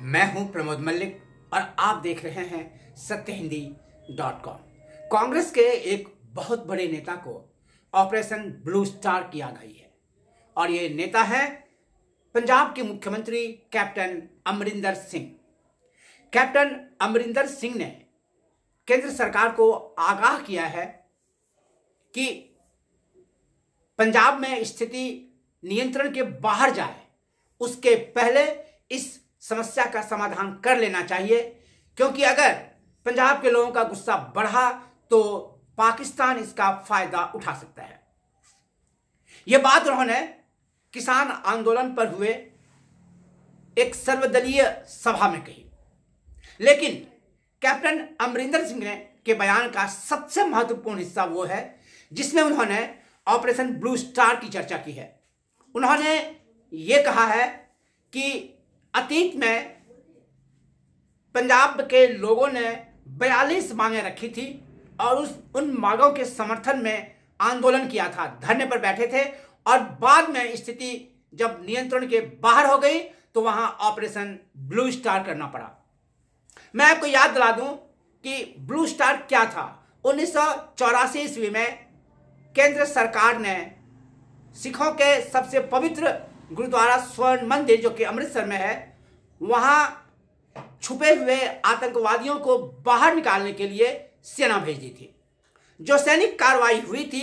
मैं हूं प्रमोद मल्लिक और आप देख रहे हैं सत्य हिंदी डॉट कॉम कांग्रेस के एक बहुत बड़े नेता को ऑपरेशन ब्लू स्टार किया गई है और ये नेता है पंजाब के मुख्यमंत्री कैप्टन अमरिंदर सिंह कैप्टन अमरिंदर सिंह ने केंद्र सरकार को आगाह किया है कि पंजाब में स्थिति नियंत्रण के बाहर जाए उसके पहले इस समस्या का समाधान कर लेना चाहिए क्योंकि अगर पंजाब के लोगों का गुस्सा बढ़ा तो पाकिस्तान इसका फायदा उठा सकता है यह बात उन्होंने किसान आंदोलन पर हुए एक सर्वदलीय सभा में कही लेकिन कैप्टन अमरिंदर सिंह ने के बयान का सबसे महत्वपूर्ण हिस्सा वो है जिसमें उन्होंने ऑपरेशन ब्लू स्टार की चर्चा की है उन्होंने ये कहा है कि अतीत में पंजाब के लोगों ने बयालीस मांगे रखी थी और उस उन मांगों के समर्थन में आंदोलन किया था धरने पर बैठे थे और बाद में स्थिति जब नियंत्रण के बाहर हो गई तो वहां ऑपरेशन ब्लू स्टार करना पड़ा मैं आपको याद दिला दूं कि ब्लू स्टार क्या था उन्नीस ईस्वी में केंद्र सरकार ने सिखों के सबसे पवित्र गुरुद्वारा स्वर्ण मंदिर जो कि अमृतसर में है वहां छुपे हुए आतंकवादियों को बाहर निकालने के लिए सेना भेजी थी जो सैनिक कार्रवाई हुई थी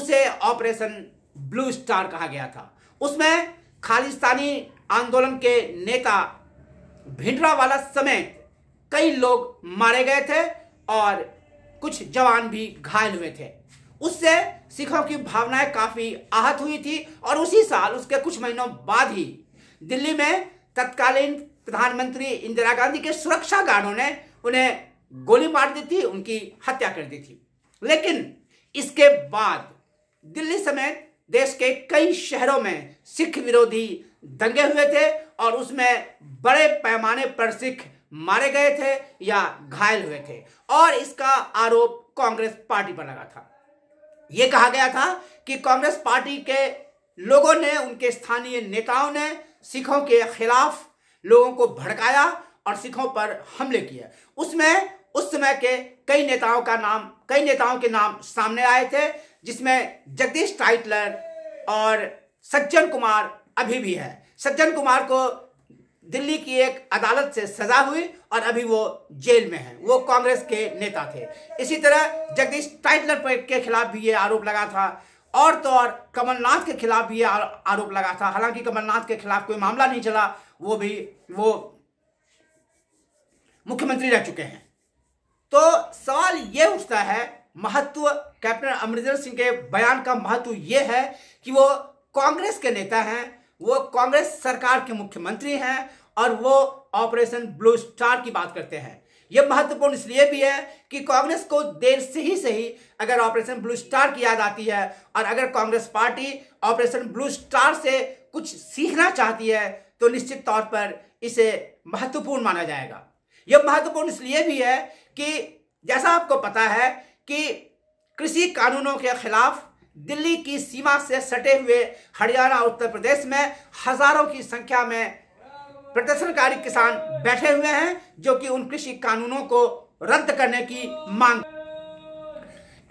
उसे ऑपरेशन ब्लू स्टार कहा गया था उसमें खालिस्तानी आंदोलन के नेता भिंडरावाला समेत कई लोग मारे गए थे और कुछ जवान भी घायल हुए थे उससे सिखों की भावनाएं काफ़ी आहत हुई थी और उसी साल उसके कुछ महीनों बाद ही दिल्ली में तत्कालीन प्रधानमंत्री इंदिरा गांधी के सुरक्षा गार्डों ने उन्हें गोली मार दी थी उनकी हत्या कर दी थी लेकिन इसके बाद दिल्ली समेत देश के कई शहरों में सिख विरोधी दंगे हुए थे और उसमें बड़े पैमाने पर सिख मारे गए थे या घायल हुए थे और इसका आरोप कांग्रेस पार्टी पर लगा था यह कहा गया था कि कांग्रेस पार्टी के लोगों ने उनके स्थानीय नेताओं ने सिखों के खिलाफ लोगों को भड़काया और सिखों पर हमले किए उसमें उस समय के कई नेताओं का नाम कई नेताओं के नाम सामने आए थे जिसमें जगदीश टाइटलर और सज्जन कुमार अभी भी है सज्जन कुमार को दिल्ली की एक अदालत से सजा हुई और अभी वो जेल में हैं वो कांग्रेस के नेता थे इसी तरह जगदीश टाइटलर के खिलाफ भी ये आरोप लगा था और तो और कमलनाथ के खिलाफ भी ये आरोप लगा था हालांकि कमलनाथ के खिलाफ कोई मामला नहीं चला वो भी वो मुख्यमंत्री रह चुके हैं तो सवाल ये उठता है महत्व कैप्टन अमरिंदर सिंह के बयान का महत्व ये है कि वो कांग्रेस के नेता हैं वो कांग्रेस सरकार के मुख्यमंत्री हैं और वो ऑपरेशन ब्लू स्टार की बात करते हैं यह महत्वपूर्ण इसलिए भी है कि कांग्रेस को देर से ही सही अगर ऑपरेशन ब्लू स्टार की याद आती है और अगर Congress party Operation Blue Star से कुछ सीखना चाहती है तो निश्चित तौर पर इसे महत्वपूर्ण माना जाएगा यह महत्वपूर्ण इसलिए भी है कि जैसा आपको पता है कि कृषि कानूनों के खिलाफ दिल्ली की सीमा से सटे हुए हरियाणा और उत्तर प्रदेश में हजारों की संख्या में प्रदर्शनकारी किसान बैठे हुए हैं जो कि उन कृषि कानूनों को रद्द करने की मांग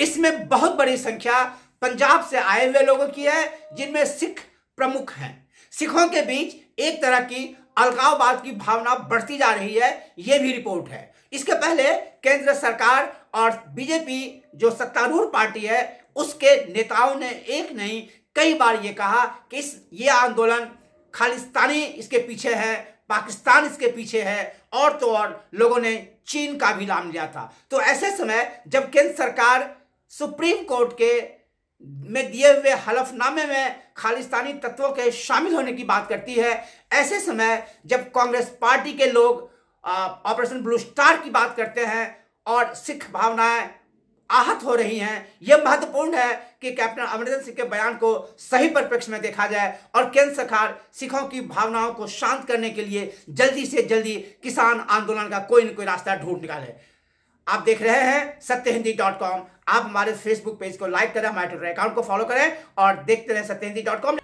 इसमें बहुत बड़ी संख्या पंजाब से आए हुए लोगों की है जिनमें सिख प्रमुख हैं सिखों के बीच एक तरह की अलगाववाद की भावना बढ़ती जा रही है यह भी रिपोर्ट है इसके पहले केंद्र सरकार और बीजेपी जो सत्तारूढ़ पार्टी है उसके नेताओं ने एक नहीं कई बार ये कहा कि इस ये आंदोलन खालिस्तानी इसके पीछे है पाकिस्तान इसके पीछे है और तो और लोगों ने चीन का भी नाम लिया था तो ऐसे समय जब केंद्र सरकार सुप्रीम कोर्ट के में दिए हुए हलफनामे में खालिस्तानी तत्वों के शामिल होने की बात करती है ऐसे समय जब कांग्रेस पार्टी के लोग ऑपरेशन ब्लू स्टार की बात करते हैं और सिख भावनाएं आहत हो रही हैं यह महत्वपूर्ण है कि कैप्टन अमरिंदर सिंह के बयान को सही परिप्रेक्ष्य में देखा जाए और केंद्र सरकार सिखों की भावनाओं को शांत करने के लिए जल्दी से जल्दी किसान आंदोलन का कोई ना कोई रास्ता ढूंढ निकाले आप देख रहे हैं सत्य हिंदी डॉट कॉम आप हमारे फेसबुक पेज को लाइक करें हमारे ट्विटर अकाउंट को फॉलो करें और देखते रहें सत्य हिंदी डॉट कॉम